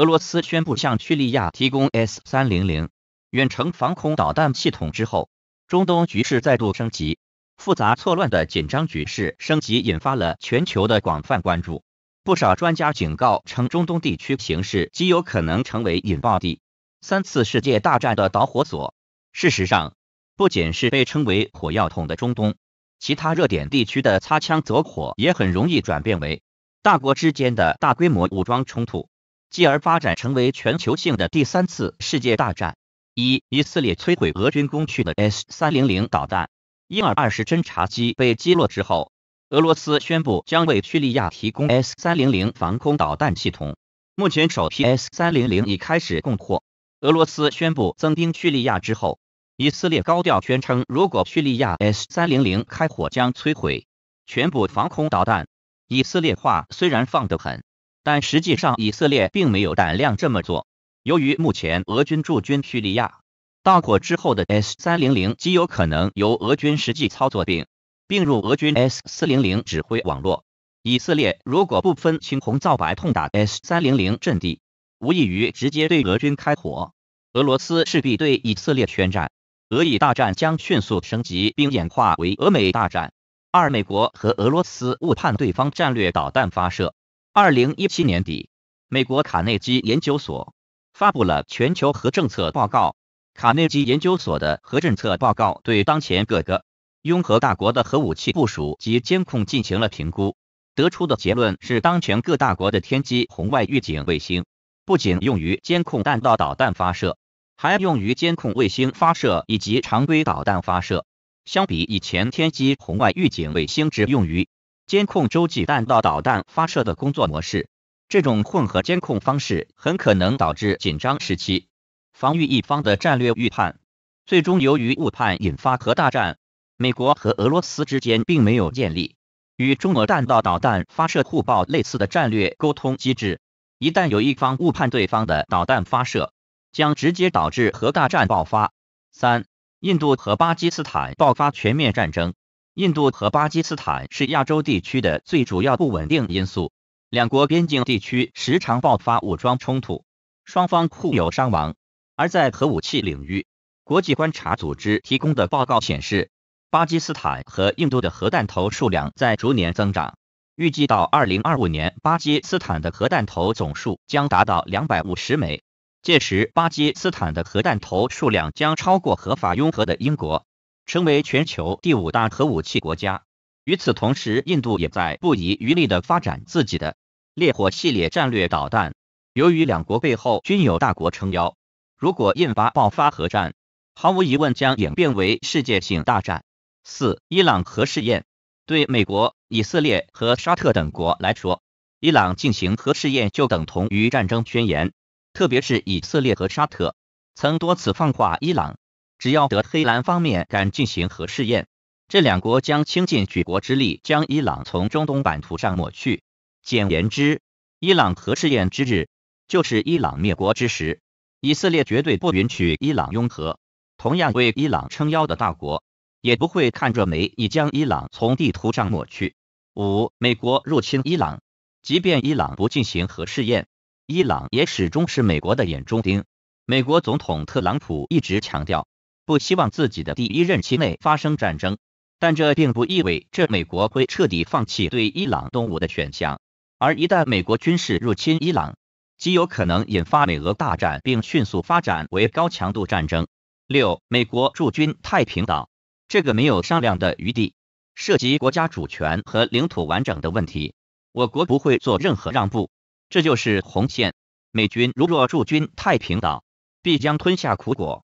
俄罗斯宣布向叙利亚提供 S 三零零远程防空导弹系统之后，中东局势再度升级。复杂错乱的紧张局势升级，引发了全球的广泛关注。不少专家警告称，中东地区形势极有可能成为引爆第三次世界大战的导火索。事实上，不仅是被称为“火药桶”的中东，其他热点地区的擦枪走火也很容易转变为大国之间的大规模武装冲突。继而发展成为全球性的第三次世界大战。一、以色列摧毁俄军攻区的 S 三零零导弹，伊尔二十侦察机被击落之后，俄罗斯宣布将为叙利亚提供 S 三零零防空导弹系统。目前首批 S 三零零已开始供货。俄罗斯宣布增兵叙利亚之后，以色列高调宣称，如果叙利亚 S 三零零开火，将摧毁全部防空导弹。以色列话虽然放得很。但实际上，以色列并没有胆量这么做。由于目前俄军驻军叙利亚，到火之后的 S 三零零极有可能由俄军实际操作并并入俄军 S 四零零指挥网络。以色列如果不分青红皂白痛打 S 三零零阵地，无异于直接对俄军开火，俄罗斯势必对以色列宣战，俄以大战将迅速升级并演化为俄美大战。二，美国和俄罗斯误判对方战略导弹发射。二零一七年底，美国卡内基研究所发布了全球核政策报告。卡内基研究所的核政策报告对当前各个拥核大国的核武器部署及监控进行了评估，得出的结论是，当前各大国的天基红外预警卫星不仅用于监控弹道导弹发射，还用于监控卫星发射以及常规导弹发射。相比以前，天基红外预警卫星只用于。监控洲际弹道导弹发射的工作模式，这种混合监控方式很可能导致紧张时期防御一方的战略预判，最终由于误判引发核大战。美国和俄罗斯之间并没有建立与中俄弹道导弹发射互报类似的战略沟通机制，一旦有一方误判对方的导弹发射，将直接导致核大战爆发。三、印度和巴基斯坦爆发全面战争。印度和巴基斯坦是亚洲地区的最主要不稳定因素，两国边境地区时常爆发武装冲突，双方互有伤亡。而在核武器领域，国际观察组织提供的报告显示，巴基斯坦和印度的核弹头数量在逐年增长，预计到2025年，巴基斯坦的核弹头总数将达到250枚，届时巴基斯坦的核弹头数量将超过合法拥核的英国。成为全球第五大核武器国家。与此同时，印度也在不遗余力地发展自己的烈火系列战略导弹。由于两国背后均有大国撑腰，如果印巴爆发核战，毫无疑问将演变为世界性大战。四、伊朗核试验对美国、以色列和沙特等国来说，伊朗进行核试验就等同于战争宣言。特别是以色列和沙特曾多次放话伊朗。只要德黑兰方面敢进行核试验，这两国将倾尽举国之力将伊朗从中东版图上抹去。简言之，伊朗核试验之日，就是伊朗灭国之时。以色列绝对不允许伊朗拥核，同样为伊朗撑腰的大国也不会看着美已将伊朗从地图上抹去。五，美国入侵伊朗，即便伊朗不进行核试验，伊朗也始终是美国的眼中钉。美国总统特朗普一直强调。不希望自己的第一任期内发生战争，但这并不意味这美国会彻底放弃对伊朗动武的选项。而一旦美国军事入侵伊朗，极有可能引发美俄大战，并迅速发展为高强度战争。六，美国驻军太平岛，这个没有商量的余地，涉及国家主权和领土完整的问题，我国不会做任何让步，这就是红线。美军如若驻军太平岛，必将吞下苦果。